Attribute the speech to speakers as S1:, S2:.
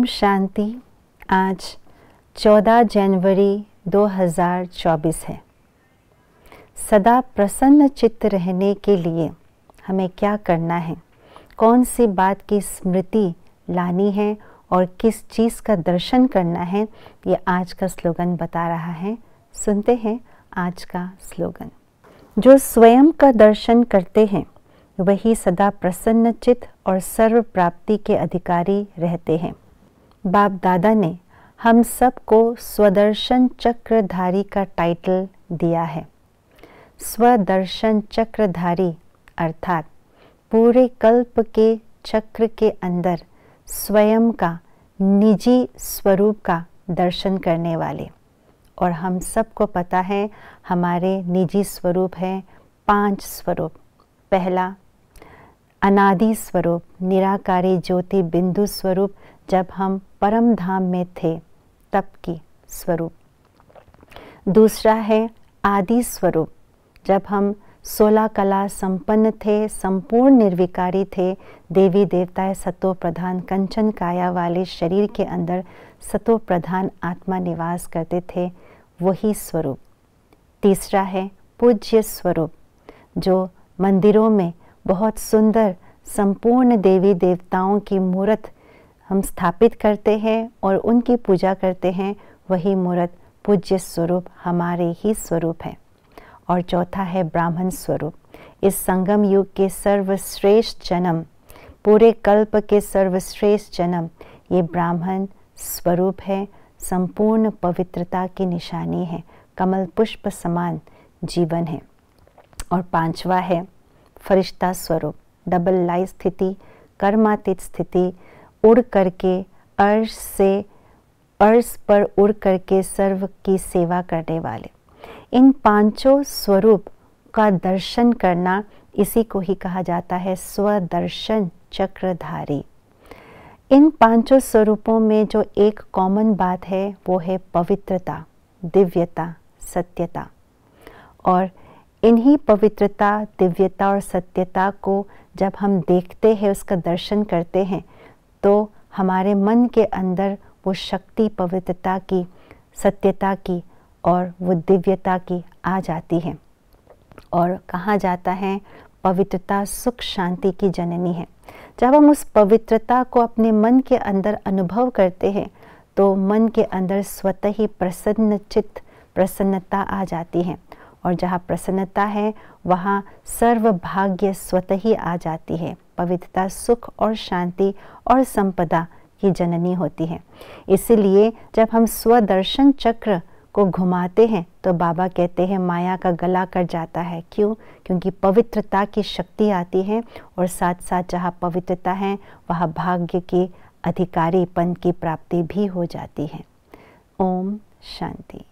S1: ओम शांति आज 14 जनवरी 2024 है सदा प्रसन्न चित्त रहने के लिए हमें क्या करना है कौन सी बात की स्मृति लानी है और किस चीज़ का दर्शन करना है ये आज का स्लोगन बता रहा है सुनते हैं आज का स्लोगन जो स्वयं का दर्शन करते हैं वही सदा प्रसन्न चित्त और सर्व प्राप्ति के अधिकारी रहते हैं बाप दादा ने हम सबको स्वदर्शन चक्रधारी का टाइटल दिया है स्वदर्शन चक्रधारी अर्थात पूरे कल्प के चक्र के अंदर स्वयं का निजी स्वरूप का दर्शन करने वाले और हम सबको पता है हमारे निजी स्वरूप हैं पांच स्वरूप पहला अनादि स्वरूप निराकारी ज्योति बिंदु स्वरूप जब हम परम धाम में थे तब की स्वरूप दूसरा है आदि स्वरूप जब हम सोलह कला संपन्न थे संपूर्ण निर्विकारी थे देवी देवताएं सतो प्रधान कंचन काया वाले शरीर के अंदर सतो प्रधान आत्मा निवास करते थे वही स्वरूप तीसरा है पूज्य स्वरूप जो मंदिरों में बहुत सुंदर संपूर्ण देवी देवताओं की मूर्त हम स्थापित करते हैं और उनकी पूजा करते हैं वही मूर्त पूज्य स्वरूप हमारे ही स्वरूप है और चौथा है ब्राह्मण स्वरूप इस संगम युग के सर्वश्रेष्ठ जन्म पूरे कल्प के सर्वश्रेष्ठ जन्म ये ब्राह्मण स्वरूप है संपूर्ण पवित्रता की निशानी है कमल पुष्प समान जीवन है और पांचवा है फरिश्ता स्वरूप डबल लाई स्थिति कर्मातीत स्थिति उड़ करके अर्श से अर्श पर उड़ करके सर्व की सेवा करने वाले इन पांचों स्वरूप का दर्शन करना इसी को ही कहा जाता है स्वदर्शन चक्रधारी इन पांचों स्वरूपों में जो एक कॉमन बात है वो है पवित्रता दिव्यता सत्यता और इन्हीं पवित्रता दिव्यता और सत्यता को जब हम देखते हैं उसका दर्शन करते हैं तो हमारे मन के अंदर वो शक्ति पवित्रता की सत्यता की और वो दिव्यता की आ जाती है और कहा जाता है पवित्रता सुख शांति की जननी है जब हम उस पवित्रता को अपने मन के अंदर अनुभव करते हैं तो मन के अंदर स्वतः ही प्रसन्न चित्त प्रसन्नता आ जाती है और जहाँ प्रसन्नता है वहाँ सर्वभाग्य स्वतः ही आ जाती है पवित्रता सुख और शांति और संपदा की जननी होती है इसलिए जब हम स्वदर्शन चक्र को घुमाते हैं तो बाबा कहते हैं माया का गला कर जाता है क्यों क्योंकि पवित्रता की शक्ति आती है और साथ साथ जहाँ पवित्रता है वहाँ भाग्य के अधिकारी की प्राप्ति भी हो जाती है ओम शांति